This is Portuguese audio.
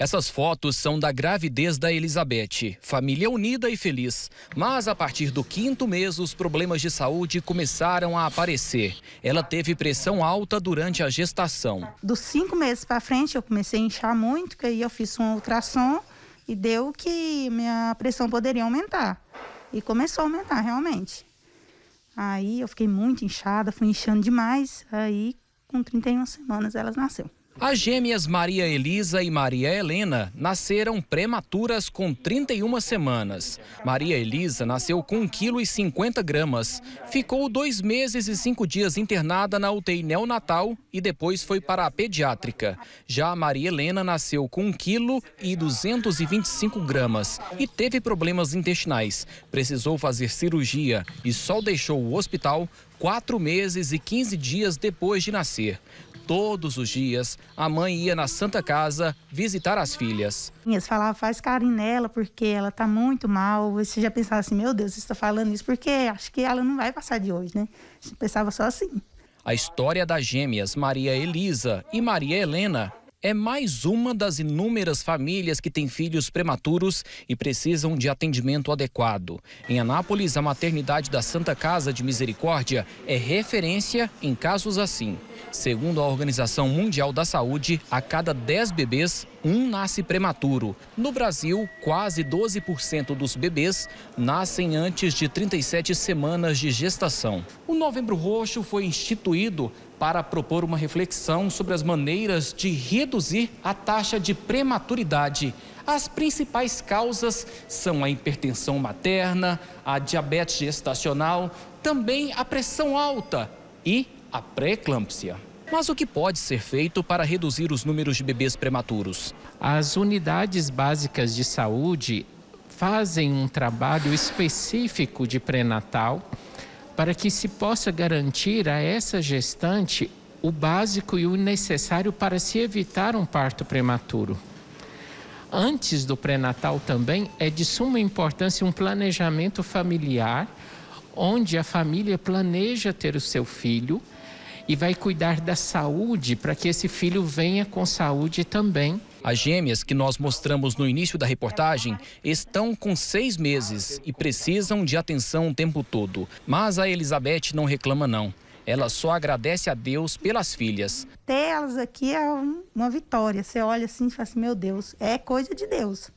Essas fotos são da gravidez da Elizabeth, família unida e feliz. Mas a partir do quinto mês, os problemas de saúde começaram a aparecer. Ela teve pressão alta durante a gestação. Dos cinco meses para frente, eu comecei a inchar muito, que aí eu fiz um ultrassom e deu que minha pressão poderia aumentar. E começou a aumentar realmente. Aí eu fiquei muito inchada, fui inchando demais. Aí, com 31 semanas, elas nasceram. As gêmeas Maria Elisa e Maria Helena nasceram prematuras com 31 semanas. Maria Elisa nasceu com 1,50 kg. Ficou dois meses e cinco dias internada na UTI neonatal e depois foi para a pediátrica. Já Maria Helena nasceu com 1,225 kg e teve problemas intestinais. Precisou fazer cirurgia e só deixou o hospital quatro meses e 15 dias depois de nascer. Todos os dias, a mãe ia na Santa Casa visitar as filhas. Minhas falavam, faz carinho nela, porque ela tá muito mal. Você já pensava assim, meu Deus, você está falando isso, porque acho que ela não vai passar de hoje, né? Você pensava só assim. A história das gêmeas Maria Elisa e Maria Helena é mais uma das inúmeras famílias que têm filhos prematuros e precisam de atendimento adequado. Em Anápolis, a maternidade da Santa Casa de Misericórdia é referência em casos assim. Segundo a Organização Mundial da Saúde, a cada 10 bebês, um nasce prematuro. No Brasil, quase 12% dos bebês nascem antes de 37 semanas de gestação. O Novembro Roxo foi instituído para propor uma reflexão sobre as maneiras de reduzir a taxa de prematuridade. As principais causas são a hipertensão materna, a diabetes gestacional, também a pressão alta e a pré-eclâmpsia. Mas o que pode ser feito para reduzir os números de bebês prematuros? As unidades básicas de saúde fazem um trabalho específico de pré-natal para que se possa garantir a essa gestante o básico e o necessário para se evitar um parto prematuro. Antes do pré-natal também é de suma importância um planejamento familiar onde a família planeja ter o seu filho e vai cuidar da saúde para que esse filho venha com saúde também. As gêmeas que nós mostramos no início da reportagem estão com seis meses e precisam de atenção o tempo todo. Mas a Elizabeth não reclama, não. Ela só agradece a Deus pelas filhas. Ter elas aqui é uma vitória. Você olha assim e fala assim: meu Deus, é coisa de Deus.